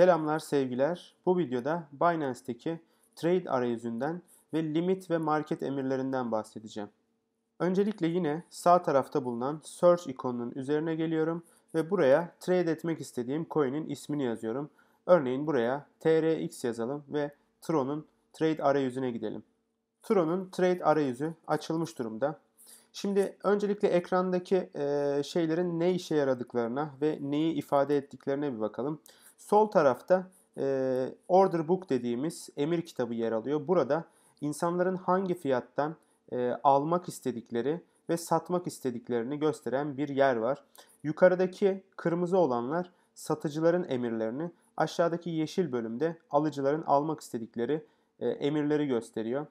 Selamlar sevgiler. Bu videoda Binance'teki trade arayüzünden ve limit ve market emirlerinden bahsedeceğim. Öncelikle yine sağ tarafta bulunan search ikonunun üzerine geliyorum ve buraya trade etmek istediğim coin'in ismini yazıyorum. Örneğin buraya TRX yazalım ve Tron'un trade arayüzüne gidelim. Tron'un trade arayüzü açılmış durumda. Şimdi öncelikle ekrandaki şeylerin ne işe yaradıklarına ve neyi ifade ettiklerine bir bakalım. Sol tarafta e, order book dediğimiz emir kitabı yer alıyor. Burada insanların hangi fiyattan e, almak istedikleri ve satmak istediklerini gösteren bir yer var. Yukarıdaki kırmızı olanlar satıcıların emirlerini, aşağıdaki yeşil bölümde alıcıların almak istedikleri e, emirleri gösteriyor.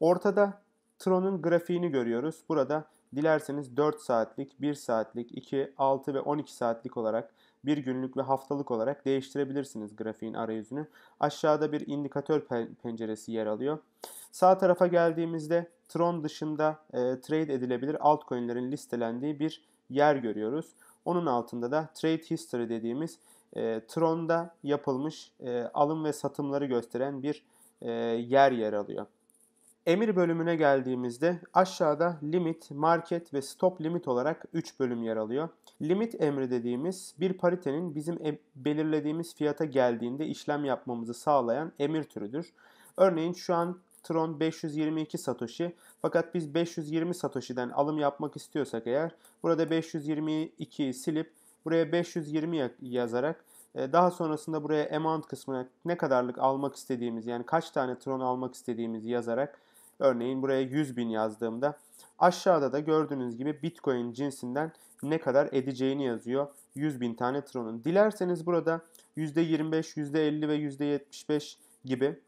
Ortada Tron'un grafiğini görüyoruz. Burada dilerseniz 4 saatlik, 1 saatlik, 2, 6 ve 12 saatlik olarak bir günlük ve haftalık olarak değiştirebilirsiniz grafiğin arayüzünü. Aşağıda bir indikatör penceresi yer alıyor. Sağ tarafa geldiğimizde Tron dışında e, trade edilebilir altcoin'lerin listelendiği bir yer görüyoruz. Onun altında da trade history dediğimiz e, Tron'da yapılmış e, alım ve satımları gösteren bir e, yer yer alıyor. Emir bölümüne geldiğimizde aşağıda limit, market ve stop limit olarak 3 bölüm yer alıyor. Limit emri dediğimiz bir paritenin bizim e belirlediğimiz fiyata geldiğinde işlem yapmamızı sağlayan emir türüdür. Örneğin şu an Tron 522 Satoshi fakat biz 520 Satoshi'den alım yapmak istiyorsak eğer burada 522'yi silip buraya 520 yazarak e, daha sonrasında buraya amount kısmına ne kadarlık almak istediğimiz yani kaç tane Tron almak istediğimizi yazarak Örneğin buraya 100 bin yazdığımda aşağıda da gördüğünüz gibi Bitcoin cinsinden ne kadar edeceğini yazıyor. 100 bin tane Tron'un. Dilerseniz burada %25, %50 ve %75 gibi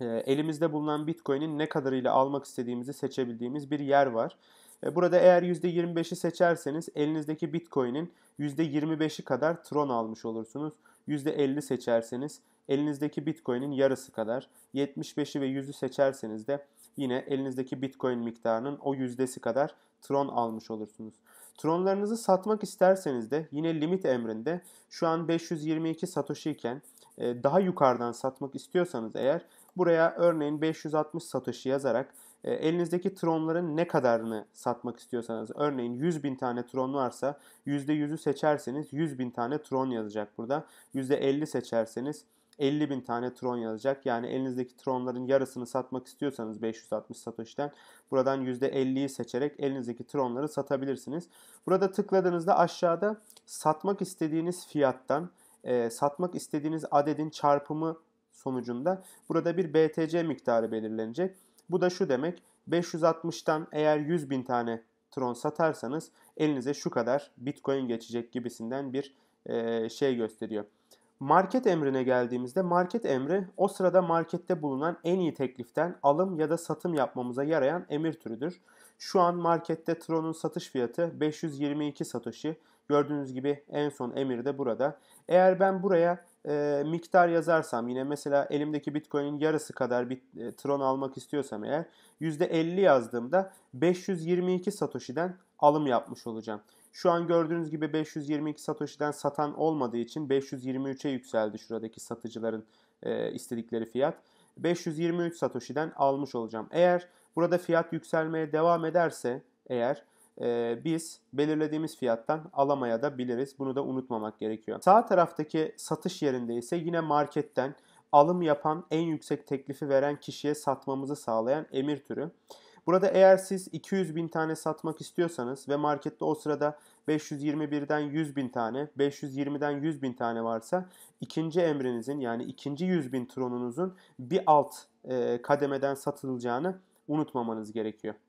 e, elimizde bulunan Bitcoin'in ne kadarıyla almak istediğimizi seçebildiğimiz bir yer var. E, burada eğer %25'i seçerseniz elinizdeki Bitcoin'in %25'i kadar Tron almış olursunuz. %50 seçerseniz elinizdeki Bitcoin'in yarısı kadar 75'i ve 100'ü seçerseniz de yine elinizdeki Bitcoin miktarının o yüzdesi kadar Tron almış olursunuz. Tronlarınızı satmak isterseniz de yine limit emrinde şu an 522 Satoshi iken e, daha yukarıdan satmak istiyorsanız eğer buraya örneğin 560 Satoshi yazarak e, elinizdeki tronların ne kadarını satmak istiyorsanız örneğin 100 bin tane tron varsa %100'ü seçerseniz 100 bin tane tron yazacak burada. %50 seçerseniz 50 bin tane Tron yazacak. Yani elinizdeki Tronların yarısını satmak istiyorsanız 560 Satoshi'den buradan %50'yi seçerek elinizdeki Tronları satabilirsiniz. Burada tıkladığınızda aşağıda satmak istediğiniz fiyattan e, satmak istediğiniz adedin çarpımı sonucunda burada bir BTC miktarı belirlenecek. Bu da şu demek 560'tan eğer 100 bin tane Tron satarsanız elinize şu kadar Bitcoin geçecek gibisinden bir e, şey gösteriyor. Market emrine geldiğimizde market emri o sırada markette bulunan en iyi tekliften alım ya da satım yapmamıza yarayan emir türüdür. Şu an markette Tron'un satış fiyatı 522 satoshi. Gördüğünüz gibi en son emir de burada. Eğer ben buraya e, miktar yazarsam yine mesela elimdeki Bitcoin'in yarısı kadar bir e, Tron almak istiyorsam eğer %50 yazdığımda 522 satoshi'den alım yapmış olacağım. Şu an gördüğünüz gibi 522 Satoshi'den satan olmadığı için 523'e yükseldi şuradaki satıcıların e, istedikleri fiyat. 523 Satoshi'den almış olacağım. Eğer burada fiyat yükselmeye devam ederse eğer e, biz belirlediğimiz fiyattan alamaya da biliriz. Bunu da unutmamak gerekiyor. Sağ taraftaki satış yerinde ise yine marketten alım yapan en yüksek teklifi veren kişiye satmamızı sağlayan emir türü. Burada eğer siz 200 bin tane satmak istiyorsanız ve markette o sırada 521'den 100 bin tane, 520'den 100 bin tane varsa ikinci emrinizin yani ikinci 100 bin tronunuzun bir alt e, kademeden satılacağını unutmamanız gerekiyor.